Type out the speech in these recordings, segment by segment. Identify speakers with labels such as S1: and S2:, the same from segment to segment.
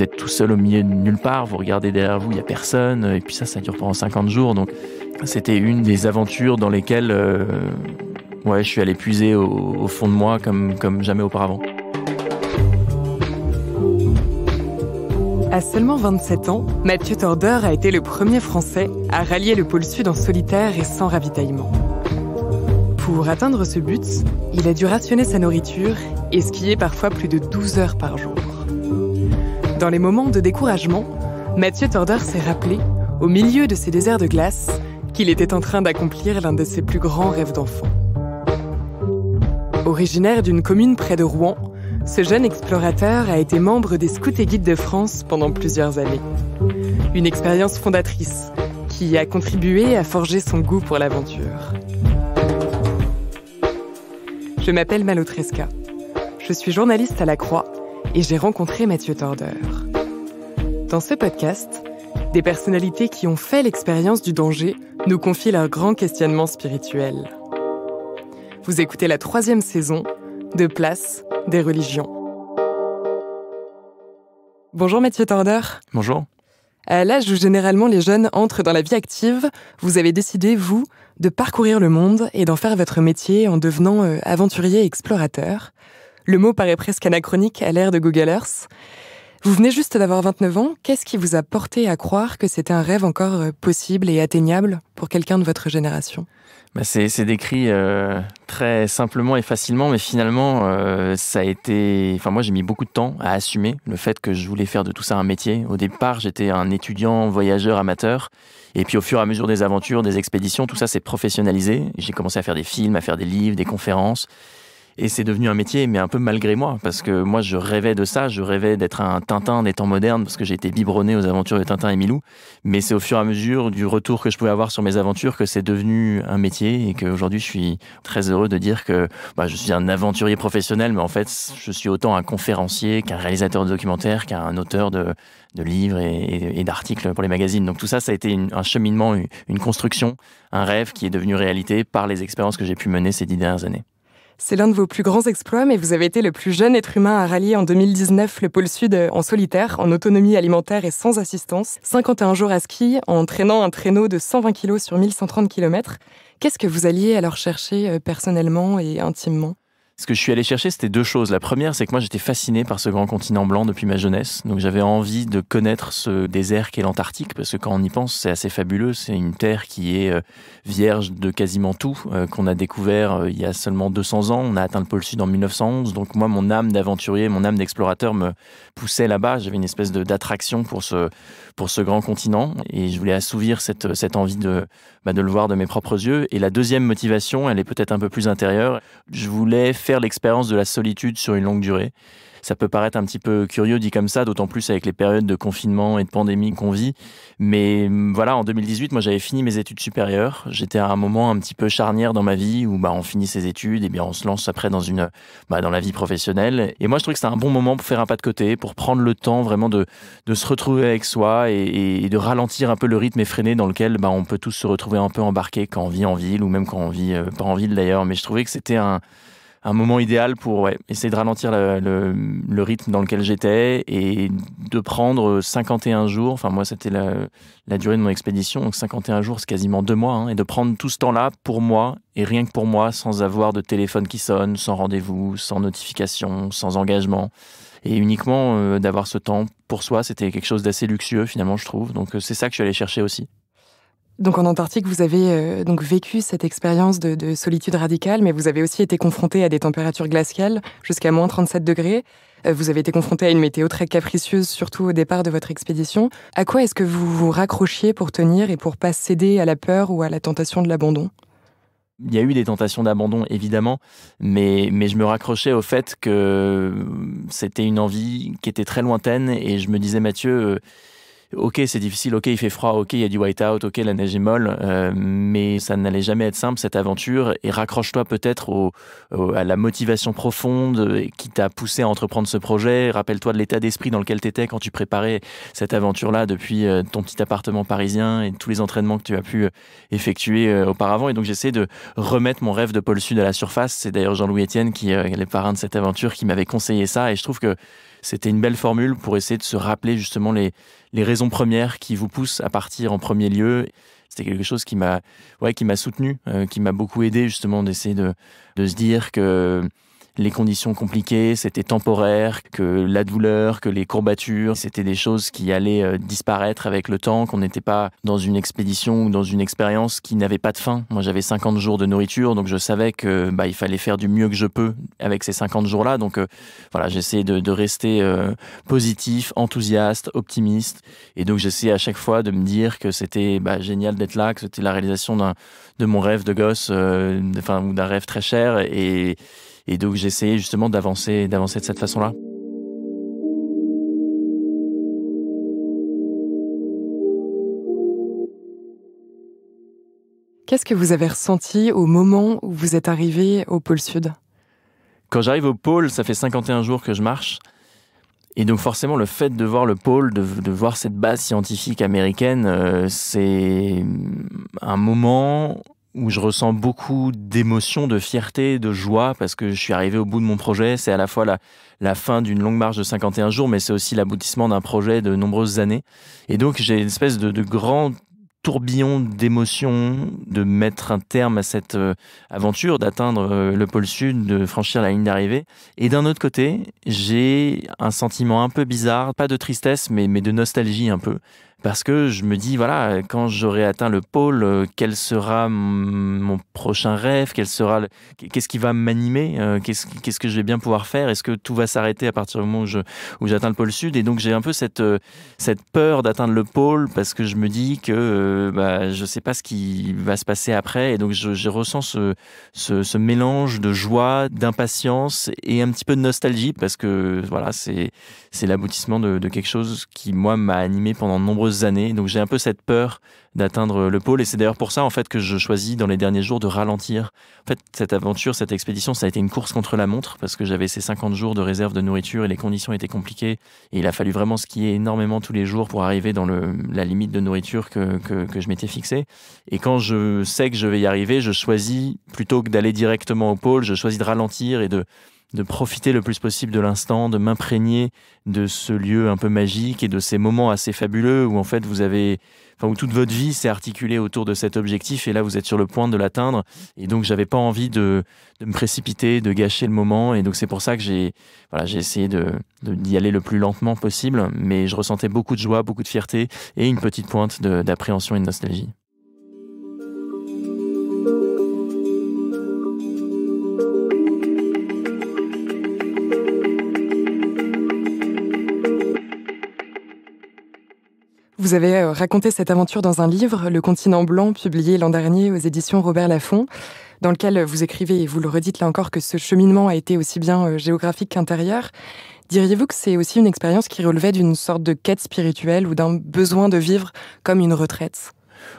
S1: vous êtes tout seul au milieu de nulle part, vous regardez derrière vous, il n'y a personne, et puis ça, ça dure pendant 50 jours. Donc c'était une des aventures dans lesquelles euh, ouais, je suis allé puiser au, fond de moi comme, jamais auparavant.
S2: À seulement 27 ans, Mathieu Tordeur a été le premier Français à rallier le pôle Sud en solitaire et sans ravitaillement. Pour atteindre ce but, il a dû rationner sa nourriture et skier parfois plus de 12 heures par jour. Dans les moments de découragement, Mathieu Tordeur s'est rappelé, au milieu de ces déserts de glace, qu'il était en train d'accomplir l'un de ses plus grands rêves d'enfant. Originaire d'une commune près de Rouen, ce jeune explorateur a été membre des Scouts et Guides de France pendant plusieurs années. Une expérience fondatrice qui a contribué à forger son goût pour l'aventure. Je m'appelle Malotresca. Je suis journaliste à la Croix et j'ai rencontré Mathieu Tordeur. Dans ce podcast, des personnalités qui ont fait l'expérience du danger nous confient leur grand questionnement spirituel. Vous écoutez la troisième saison de Place des religions. Bonjour Mathieu Tordeur. Bonjour. À l'âge où généralement les jeunes entrent dans la vie active, vous avez décidé, vous, de parcourir le monde et d'en faire votre métier en devenant euh, aventurier et explorateur. Le mot paraît presque anachronique à l'ère de Google Earth. Vous venez juste d'avoir 29 ans. Qu'est-ce qui vous a porté à croire que c'était un rêve encore euh, possible et atteignable pour quelqu'un de votre génération
S1: bah, c'est, décrit euh, très simplement et facilement, mais finalement, euh, ça a été. Enfin, moi, j'ai mis beaucoup de temps à assumer le fait que je voulais faire de tout ça un métier. Au départ, j'étais un étudiant, voyageur, amateur. Et puis, au fur et à mesure des aventures, des expéditions, tout ça s'est professionnalisé. J'ai commencé à faire des films, à faire des livres, des conférences. Et c'est devenu un métier, mais un peu malgré moi, parce que moi, je rêvais de ça, je rêvais d'être un Tintin des temps modernes, parce que j'ai été biberonné aux aventures de Tintin et Milou. Mais c'est au fur et à mesure du retour que je pouvais avoir sur mes aventures que c'est devenu un métier et qu'aujourd'hui, je suis très heureux de dire que bah, je suis un aventurier professionnel, mais en fait, je suis autant un conférencier qu'un réalisateur de documentaires, qu'un auteur de, livres et, d'articles pour les magazines. Donc tout ça, ça a été un cheminement, une construction, un rêve qui est devenu réalité par les expériences que j'ai pu mener ces dix dernières années.
S2: C'est l'un de vos plus grands exploits, mais vous avez été le plus jeune être humain à rallier en 2019 le pôle Sud en solitaire, en autonomie alimentaire et sans assistance. 51 jours à ski, en traînant un traîneau de 120 kg sur 1130 km. Qu'est-ce que vous alliez alors chercher euh, personnellement et intimement
S1: ce que je suis allé chercher, c'était deux choses. La première, c'est que moi, j'étais fasciné par ce grand continent blanc depuis ma jeunesse. Donc, j'avais envie de connaître ce désert qu'est l'Antarctique, parce que quand on y pense, c'est assez fabuleux. C'est une terre qui est euh, vierge de quasiment tout, euh, qu'on a découvert euh, il y a seulement 200 ans. On a atteint le pôle Sud en 1911. Donc, moi, mon âme d'aventurier, mon âme d'explorateur me poussait là-bas. J'avais une espèce d'attraction pour ce pour ce grand continent et je voulais assouvir cette, envie de, bah, de le voir de mes propres yeux. Et la deuxième motivation, elle est peut-être un peu plus intérieure. Je voulais faire l'expérience de la solitude sur une longue durée. Ça peut paraître un petit peu curieux dit comme ça, d'autant plus avec les périodes de confinement et de pandémie qu'on vit. Mais mm, voilà, en 2018, moi j'avais fini mes études supérieures. J'étais à un moment un petit peu charnière dans ma vie où bah, on finit ses études et bien on se lance après dans, une, bah, dans la vie professionnelle. Et moi je trouvais que c'est un bon moment pour faire un pas de côté, pour prendre le temps vraiment de, se retrouver avec soi et, de ralentir un peu le rythme effréné dans lequel bah, on peut tous se retrouver un peu embarqué quand on vit en ville ou même quand on vit euh, pas en ville d'ailleurs. Mais je trouvais que c'était un un moment idéal pour essayer de ralentir le, rythme dans lequel j'étais et de prendre 51 euh, jours. Enfin, moi, c'était la, durée de mon expédition. Donc, 51 jours, c'est quasiment deux mois. Hein, et de prendre tout ce temps-là pour moi et rien que pour moi, sans avoir de téléphone qui sonne, sans rendez-vous, sans notification, sans engagement. Et uniquement euh, d'avoir ce temps pour soi, c'était quelque chose d'assez luxueux finalement, je trouve. Donc, euh, c'est ça que je suis allé chercher aussi.
S2: Donc en Antarctique, vous avez euh, donc vécu cette expérience de, solitude radicale, mais vous avez aussi été confronté à des températures glaciales jusqu'à moins 37 degrés. Euh, vous avez été confronté à une météo très capricieuse, surtout au départ de votre expédition. À quoi est-ce que vous vous raccrochiez pour tenir et pour pas céder à la peur ou à la tentation de l'abandon
S1: il y a eu des tentations d'abandon, évidemment, mais, mais je me raccrochais au fait que c'était une envie qui était très lointaine et je me disais, Mathieu, euh, ok, c'est difficile, ok, il fait froid, ok, il y a du white-out, ok, la neige est molle, euh, mais ça n'allait jamais être simple cette aventure. Et raccroche-toi peut-être à la motivation profonde qui t'a poussé à entreprendre ce projet. Rappelle-toi de l'état d'esprit dans lequel tu étais quand tu préparais cette aventure-là depuis euh, ton petit appartement parisien et tous les entraînements que tu as pu euh, effectuer auparavant. Et donc, j'essaie de remettre mon rêve de Pôle Sud à la surface. C'est d'ailleurs Jean-Louis Etienne qui est le parrain de cette aventure qui m'avait conseillé ça. Et je trouve que c'était une belle formule pour essayer de se rappeler justement les, raisons premières qui vous poussent à partir en premier lieu. C'était quelque chose qui m'a ouais, soutenu, euh, qui m'a beaucoup aidé justement d'essayer de se dire que les conditions compliquées, c'était temporaire, que la douleur, que les courbatures, c'était des choses qui allaient euh, disparaître avec le temps, qu'on n'était pas dans une expédition ou dans une expérience qui n'avait pas de fin. Moi, j'avais 50 jours de nourriture, donc je savais que bah, il fallait faire du mieux que je peux avec ces 50 jours-là. Donc euh, voilà, j'essaie de, rester euh, positif, enthousiaste, optimiste. Et donc j'essaie à chaque fois de me dire que c'était bah, génial d'être là, que c'était la réalisation de mon rêve de gosse, enfin, d'un rêve très cher. Et, et donc j'essayais justement d'avancer, d'avancer de cette façon-là.
S2: Qu'est-ce que vous avez ressenti au moment où vous êtes arrivé au pôle Sud
S1: Quand j'arrive au pôle, ça fait 51 jours que je marche. Et donc forcément, le fait de voir le pôle, de, voir cette base scientifique américaine, euh, c'est un moment où je ressens beaucoup d'émotions, de fierté, de joie, parce que je suis arrivé au bout de mon projet. C'est à la fois la, fin d'une longue marche de 51 jours, mais c'est aussi l'aboutissement d'un projet de nombreuses années. Et donc j'ai une espèce de, de grand tourbillon d'émotions, de mettre un terme à cette euh, aventure, d'atteindre euh, le pôle sud, de franchir la ligne d'arrivée. Et d'un autre côté, j'ai un sentiment un peu bizarre, pas de tristesse, mais de nostalgie un peu, parce que je me dis, voilà, quand j'aurai atteint le pôle, euh, quel sera mon prochain rêve Quel sera Qu'est-ce qui va m'animer euh, qu'est-ce, que je vais bien pouvoir faire Est-ce que tout va s'arrêter à partir du moment où, je, où j'atteins le pôle sud Et donc j'ai un peu cette, euh, cette peur d'atteindre le pôle parce que je me dis que bah, je ne sais pas ce qui va se passer après. Et donc je, ressens ce, mélange de joie, d'impatience et un petit peu de nostalgie parce que voilà, c'est, c'est l'aboutissement de, de quelque chose qui, moi, m'a animé pendant de nombreuses années. Donc j'ai un peu cette peur d'atteindre le pôle. Et c'est d'ailleurs pour ça, en fait, que je choisis dans les derniers jours de ralentir. En fait, cette aventure, cette expédition, ça a été une course contre la montre parce que j'avais ces 50 jours de réserve de nourriture et les conditions étaient compliquées. Et il a fallu vraiment skier énormément tous les jours pour arriver dans la limite de nourriture que, que je m'étais fixée. Et quand je sais que je vais y arriver, je choisis, plutôt que d'aller directement au pôle, je choisis de ralentir et de de profiter le plus possible de l'instant, de m'imprégner de ce lieu un peu magique et de ces moments assez fabuleux où en fait vous avez, enfin où toute votre vie s'est articulée autour de cet objectif et là vous êtes sur le point de l'atteindre et donc j'avais pas envie de, de, me précipiter, de gâcher le moment et donc c'est pour ça que j'ai, voilà, j'ai essayé de d'y aller le plus lentement possible, mais je ressentais beaucoup de joie, beaucoup de fierté et une petite pointe d'appréhension et de nostalgie.
S2: Vous avez euh, raconté cette aventure dans un livre, Le continent blanc, publié l'an dernier aux éditions Robert Laffont, dans lequel vous écrivez, et vous le redites là encore, que ce cheminement a été aussi bien euh, géographique qu'intérieur. Diriez-vous que c'est aussi une expérience qui relevait d'une sorte de quête spirituelle ou d'un besoin de vivre comme une retraite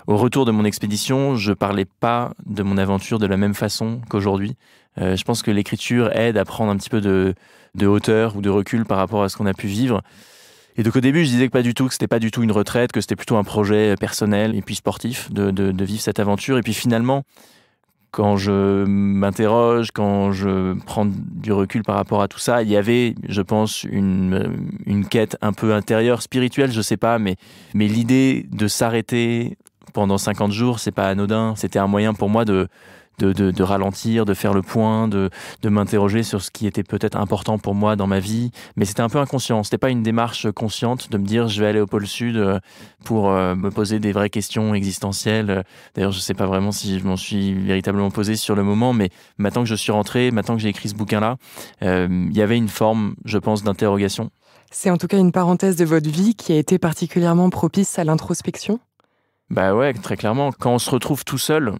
S1: au retour de mon expédition, je ne parlais pas de mon aventure de la même façon qu'aujourd'hui. Euh, je pense que l'écriture aide à prendre un petit peu de, hauteur ou de recul par rapport à ce qu'on a pu vivre. Et donc au début, je disais que pas du tout, que c'était pas du tout une retraite, que c'était plutôt un projet euh, personnel et puis sportif de, vivre cette aventure. Et puis finalement, quand je m'interroge, quand je prends du recul par rapport à tout ça, il y avait, je pense, une, euh, une quête un peu intérieure, spirituelle, je sais pas, mais, mais l'idée de s'arrêter pendant 50 jours, c'est pas anodin. C'était un moyen pour moi de, de, ralentir, de faire le point, de, m'interroger sur ce qui était peut-être important pour moi dans ma vie. Mais c'était un peu inconscient. Ce C'était pas une démarche consciente de me dire je vais aller au pôle Sud euh, pour euh, me poser des vraies questions existentielles. D'ailleurs, je sais pas vraiment si je m'en suis véritablement posé sur le moment, mais maintenant que je suis rentré, maintenant que j'ai écrit ce bouquin-là, euh, il y avait une forme, je pense, d'interrogation.
S2: C'est en tout cas une parenthèse de votre vie qui a été particulièrement propice à l'introspection.
S1: Bah ouais, très clairement. Quand on se retrouve tout seul,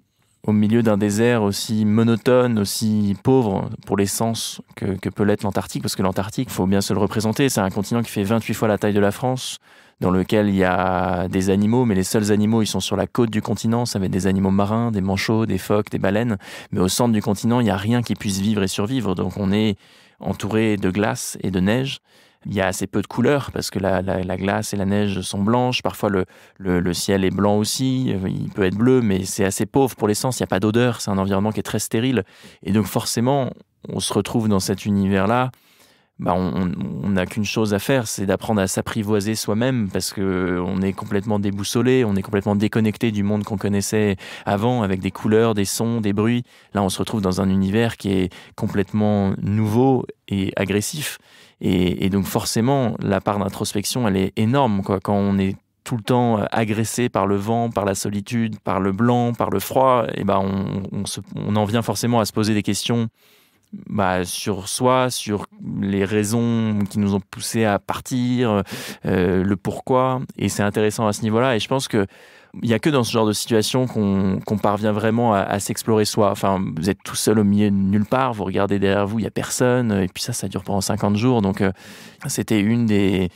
S1: au milieu d'un désert aussi monotone, aussi pauvre pour l'essence que, peut l'être l'Antarctique, parce que l'Antarctique, faut bien se le représenter, c'est un continent qui fait 28 fois la taille de la France, dans lequel il y a des animaux, mais les seuls animaux, ils sont sur la côte du continent, ça va être des animaux marins, des manchots, des phoques, des baleines, mais au centre du continent, il n'y a rien qui puisse vivre et survivre, donc on est entouré de glace et de neige. Il y a assez peu de couleurs parce que la, glace et la neige sont blanches. Parfois, le, le, ciel est blanc aussi. Il peut être bleu, mais c'est assez pauvre pour l'essence. Il n'y a pas d'odeur. C'est un environnement qui est très stérile. Et donc, forcément, on se retrouve dans cet univers-là bah, on n'a qu'une chose à faire, c'est d'apprendre à s'apprivoiser soi-même parce que euh, on est complètement déboussolé, on est complètement déconnecté du monde qu'on connaissait avant avec des couleurs, des sons, des bruits. Là, on se retrouve dans un univers qui est complètement nouveau et agressif. Et, donc forcément, la part d'introspection, elle est énorme quoi. quand on est tout le temps euh, agressé par le vent, par la solitude, par le blanc, par le froid, et eh ben on en vient forcément à se poser des questions bah, sur soi, sur les raisons qui nous ont poussés à partir, euh, le pourquoi. Et c'est intéressant à ce niveau-là. Et je pense que il n'y a que dans ce genre de situation qu'on parvient vraiment à, s'explorer soi. Enfin, vous êtes tout seul au milieu de nulle part, vous regardez derrière vous, il n'y a personne, et puis ça, ça dure pendant 50 jours. Donc, euh, c'était une des,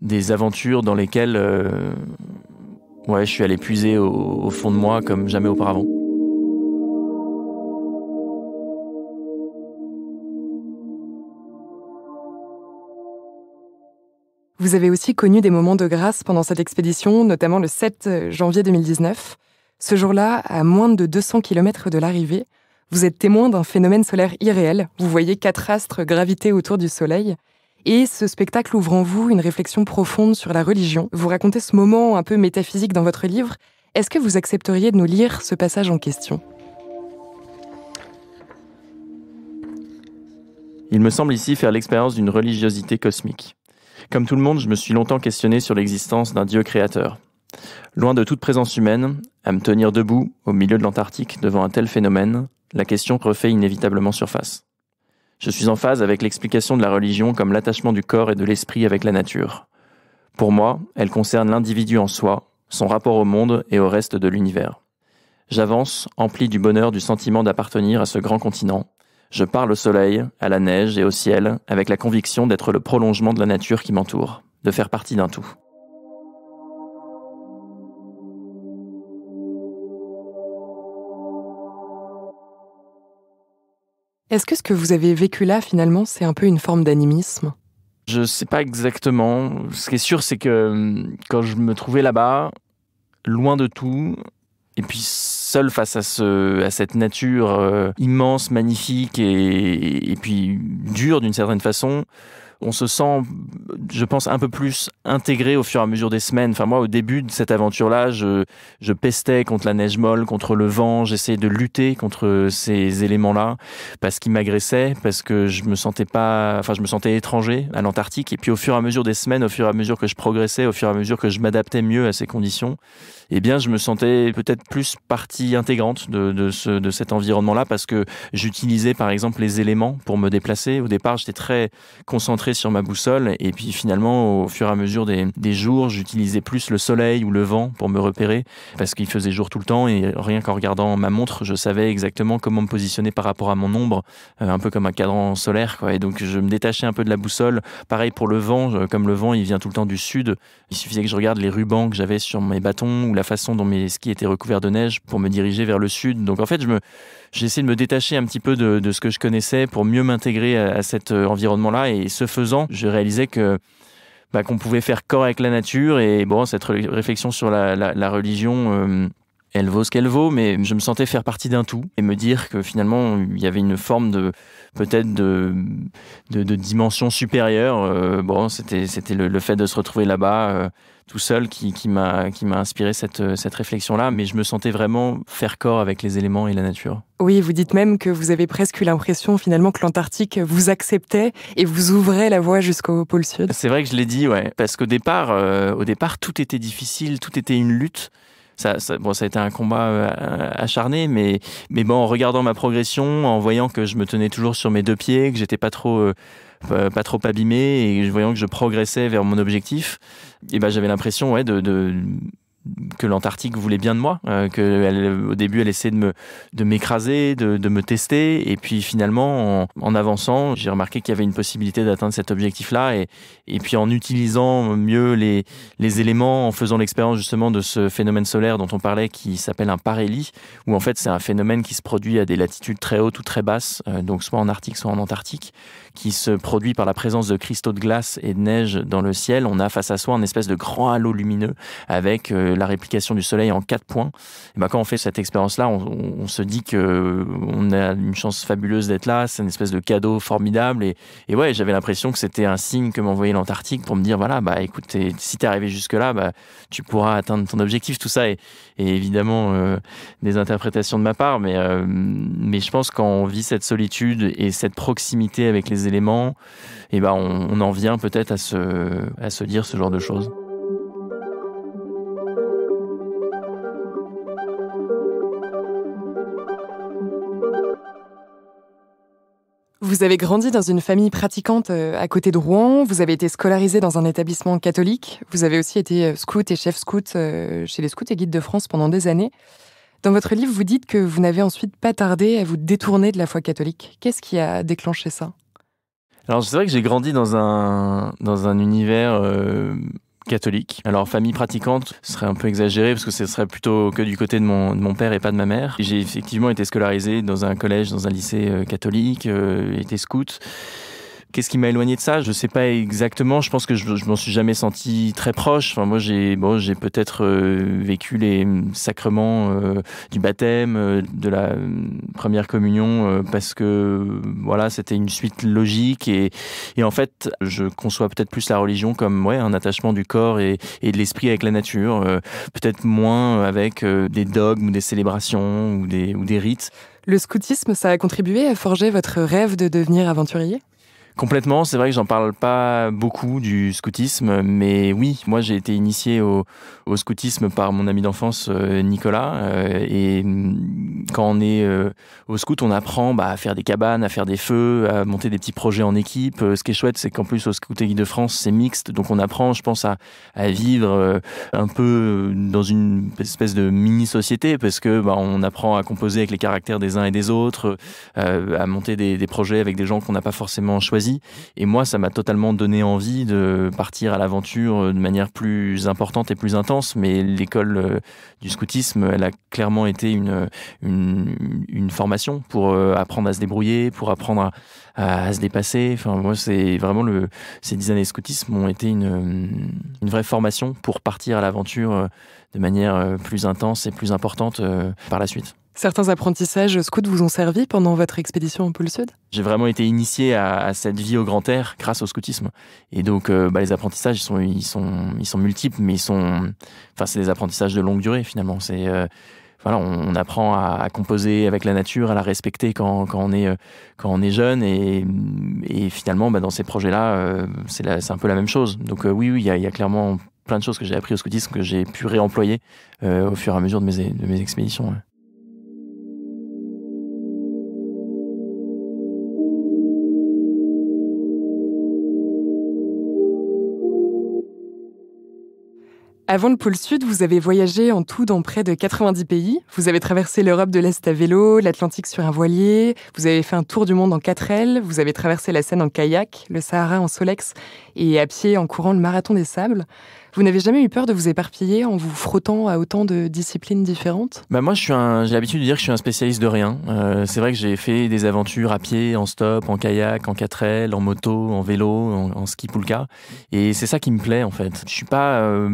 S1: des aventures dans lesquelles euh, ouais, je suis allé puiser au fond de moi comme jamais auparavant.
S2: Vous avez aussi connu des moments de grâce pendant cette expédition, notamment le 7 euh, janvier 2019. Ce jour-là, à moins de 200 km de l'arrivée, vous êtes témoin d'un phénomène solaire irréel. Vous voyez quatre astres graviter autour du Soleil. Et ce spectacle ouvre en vous une réflexion profonde sur la religion. Vous racontez ce moment un peu métaphysique dans votre livre. Est-ce que vous accepteriez de nous lire ce passage en question
S1: Il me semble ici faire l'expérience d'une religiosité cosmique. Comme tout le monde, je me suis longtemps questionné sur l'existence d'un Dieu créateur. Loin de toute présence humaine, à me tenir debout au milieu de l'Antarctique devant un tel phénomène, la question refait inévitablement surface. Je suis en phase avec l'explication de la religion comme l'attachement du corps et de l'esprit avec la nature. Pour moi, elle concerne l'individu en soi, son rapport au monde et au reste de l'univers. J'avance, empli du bonheur du sentiment d'appartenir à ce grand continent, je parle au soleil, à la neige et au ciel avec la conviction d'être le prolongement de la nature qui m'entoure, de faire partie d'un tout.
S2: Est-ce que ce que vous avez vécu là, finalement, c'est un peu une forme d'animisme
S1: Je ne sais pas exactement. Ce qui est sûr, c'est que hum, quand je me trouvais là-bas, loin de tout, et puis seul face à, ce, à cette nature euh, immense, magnifique et, et puis dure d'une certaine façon, on se sent, je pense, un peu plus intégré au fur et à mesure des semaines. Enfin, moi, au début de cette aventure-là, je, pestais contre la neige molle, contre le vent, j'essayais de lutter contre ces éléments-là, parce qu'ils m'agressaient, parce que je me sentais pas, enfin, je me sentais étranger à l'Antarctique. Et puis, au fur et à mesure des semaines, au fur et à mesure que je progressais, au fur et à mesure que je m'adaptais mieux à ces conditions, eh bien, je me sentais peut-être plus partie intégrante de, de, de cet environnement-là, parce que j'utilisais, par exemple, les éléments pour me déplacer. Au départ, j'étais très concentré sur ma boussole. Et puis finalement, au fur et à mesure des, jours, j'utilisais plus le soleil ou le vent pour me repérer parce qu'il faisait jour tout le temps. Et rien qu'en regardant ma montre, je savais exactement comment me positionner par rapport à mon ombre, euh, un peu comme un cadran solaire. Quoi. Et donc je me détachais un peu de la boussole. Pareil pour le vent, comme le vent, il vient tout le temps du sud. Il suffisait que je regarde les rubans que j'avais sur mes bâtons ou la façon dont mes skis étaient recouverts de neige pour me diriger vers le sud. Donc en fait, je me, j'ai essayé de me détacher un petit peu de, de ce que je connaissais pour mieux m'intégrer à, à cet euh, environnement-là et ce je je réalisais que bah, qu'on pouvait faire corps avec la nature. Et bon, cette réflexion sur la religion euh, elle vaut ce qu'elle vaut, mais je me sentais faire partie d'un tout et me dire que finalement il y avait une forme de peut-être de, de, dimension supérieure. Euh, bon, c'était c'était le, fait de se retrouver là-bas euh, tout seul qui, m'a qui m'a inspiré cette cette réflexion là, mais je me sentais vraiment faire corps avec les éléments et la nature.
S2: Oui, vous dites même que vous avez presque eu l'impression finalement que l'Antarctique vous acceptait et vous ouvrait la voie jusqu'au pôle sud.
S1: C'est vrai que je l'ai dit, ouais, parce qu'au départ euh, au départ tout était difficile, tout était une lutte ça, ça, bon, ça a été un combat euh, acharné, mais, mais bon, en regardant ma progression, en voyant que je me tenais toujours sur mes deux pieds, que j'étais pas trop euh, pas trop abîmé et voyant que je progressais vers mon objectif, et eh ben j'avais l'impression ouais de que l'Antarctique voulait bien de moi, qu'au euh, que au début elle essayait de me de m'écraser, de, de, me tester, et puis finalement en, avançant, j'ai remarqué qu'il y avait une possibilité d'atteindre cet objectif-là, et, et puis en utilisant mieux les les éléments, en faisant l'expérience justement de ce phénomène solaire dont on parlait, qui s'appelle un parélie, où en fait c'est un phénomène qui se produit à des latitudes très hautes ou très basses, euh, donc soit en Arctique, soit en Antarctique, qui se produit par la présence de cristaux de glace et de neige dans le ciel. On a face à soi un espèce de grand halo lumineux avec euh, la réplication du Soleil en quatre points. Et ben, quand on fait cette expérience-là, on, se dit que qu'on a une chance fabuleuse d'être là. C'est une espèce de cadeau formidable. Et, ouais, j'avais l'impression que c'était un signe que m'envoyait l'Antarctique pour me dire voilà, bah écoute, si t'es arrivé jusque-là, bah, tu pourras atteindre ton objectif. Tout ça est, évidemment euh, des interprétations de ma part, mais, euh, je pense quand on vit cette solitude et cette proximité avec les éléments, et ben on, en vient peut-être à se dire ce genre de choses.
S2: Vous avez grandi dans une famille pratiquante euh, à côté de Rouen, vous avez été scolarisé dans un établissement catholique, vous avez aussi été euh, scout et chef scout euh, chez les scouts et guides de France pendant des années. Dans votre livre, vous dites que vous n'avez ensuite pas tardé à vous détourner de la foi catholique. Qu'est-ce qui a déclenché ça
S1: Alors c'est vrai que j'ai grandi dans un, dans un univers catholique. Alors famille pratiquante ce serait un peu exagéré parce que ce serait plutôt que du côté de mon, père et pas de ma mère. J'ai effectivement été scolarisé dans un collège, dans un lycée euh, catholique, euh, été scout. Qu'est-ce qui m'a éloigné de ça Je ne sais pas exactement. Je pense que je, ne m'en suis jamais senti très proche. Enfin, moi, j'ai bon, j'ai peut-être euh, vécu les euh, sacrements euh, du baptême, de la première communion, parce que voilà, c'était une suite logique et, et en fait, je conçois peut-être plus la religion comme ouais un attachement du corps et, et de l'esprit avec la nature, peut-être moins avec des dogmes ou des célébrations ou des ou des rites. Le scoutisme, ça a
S2: contribué à forger votre rêve de devenir aventurier
S1: Complètement, c'est vrai que j'en parle pas beaucoup du scoutisme, mais oui, moi j'ai été initié au, scoutisme par mon ami d'enfance euh, Nicolas, euh, et mm, quand on est euh, au scout, on apprend bah, à faire des cabanes, à faire des feux, à monter des petits projets en équipe. Euh, ce qui est chouette, c'est qu'en plus, au scout guide de France, c'est mixte. Donc, on apprend, je pense, à, vivre euh, un peu dans une espèce de mini-société parce que bah, on apprend à composer avec les caractères des uns et des autres, à monter des, projets avec des gens qu'on n'a pas forcément choisis. Et moi, ça m'a totalement donné envie de partir à l'aventure de manière plus importante et plus intense. Mais l'école du scoutisme, elle a clairement été une une, formation pour euh, apprendre à se débrouiller, pour apprendre à, se dépasser. Enfin, moi, c'est vraiment le, ces dix années scoutisme ont été une, vraie formation pour partir à l'aventure euh, de manière euh, plus intense et plus importante par la suite.
S2: Certains apprentissages scouts vous ont servi pendant votre expédition en pôle Sud
S1: J'ai vraiment été initié à, cette vie au grand air grâce au scoutisme. Et donc, bah, les apprentissages, ils sont, ils, sont, ils sont multiples, mais ils sont. Enfin, c'est des apprentissages de longue durée finalement. C'est voilà, on, apprend à, composer avec la nature, à la respecter quand, quand on, est, euh, quand on est jeune. Et, finalement, bah, dans ces projets-là, euh, c'est un peu la même chose. Donc euh, oui, oui, il y, y a clairement plein de choses que j'ai appris au scoutisme que j'ai pu réemployer au fur et à mesure de mes, de expéditions.
S2: Avant le pôle Sud, vous avez voyagé en tout dans près de 90 pays. Vous avez traversé l'Europe de l'Est à vélo, l'Atlantique sur un voilier, vous avez fait un tour du monde en quatre ailes, vous avez traversé la Seine en kayak, le Sahara en Solex et à pied en courant le marathon des sables. Vous n'avez jamais eu peur de vous éparpiller en vous frottant à autant de disciplines différentes
S1: bah Moi, j'ai l'habitude de dire que je suis un spécialiste de rien. Euh, c'est vrai que j'ai fait des aventures à pied, en stop, en kayak, en 4L, en moto, en vélo, en, en ski cas Et c'est ça qui me plaît, en fait. Je suis pas euh,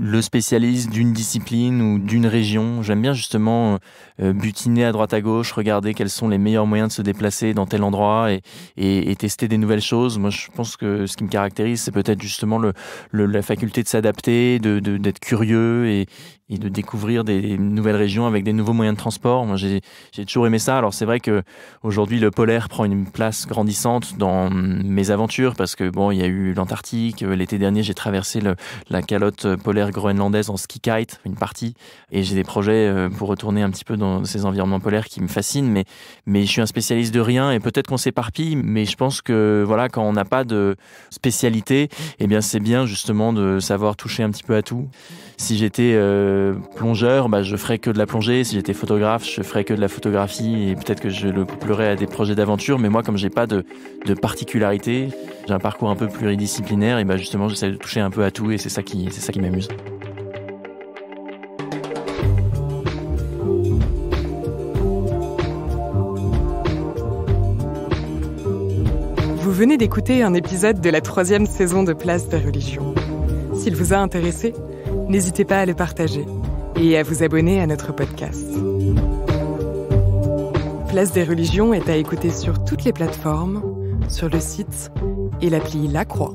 S1: le spécialiste d'une discipline ou d'une région. J'aime bien justement euh, butiner à droite à gauche, regarder quels sont les meilleurs moyens de se déplacer dans tel endroit et, et, tester des nouvelles choses. Moi, je pense que ce qui me caractérise, c'est peut-être justement le, la faculté de adapté d'être de, d'être curieux et, et de découvrir des nouvelles régions avec des nouveaux moyens de transport. Moi, j'ai toujours aimé ça. Alors, c'est vrai que aujourd'hui, le polaire prend une place grandissante dans mes aventures parce que bon, il y a eu l'Antarctique. L'été dernier, j'ai traversé la calotte polaire groenlandaise en ski kite, une partie. Et j'ai des projets euh, pour retourner un petit peu dans ces environnements polaires qui me fascinent. Mais, mais je suis un spécialiste de rien et peut-être qu'on s'éparpille. Mais je pense que voilà, quand on n'a pas de spécialité, eh bien, c'est bien justement de savoir toucher un petit peu à tout. Si j'étais euh, plongeur, bah, je ferais que de la plongée. Si j'étais photographe, je ferais que de la photographie et peut-être que je le couplerais à des projets d'aventure. Mais moi, comme j'ai pas de, particularité, j'ai un parcours un peu pluridisciplinaire et bah, justement, j'essaie de toucher un peu à tout et c'est ça qui, c'est ça qui m'amuse.
S2: Vous venez d'écouter un épisode de la troisième saison de Place des Religions. S'il vous a intéressé, n'hésitez pas à le partager et à vous abonner à notre podcast. Place des religions est à écouter sur toutes les plateformes, sur le site et l'appli La Croix.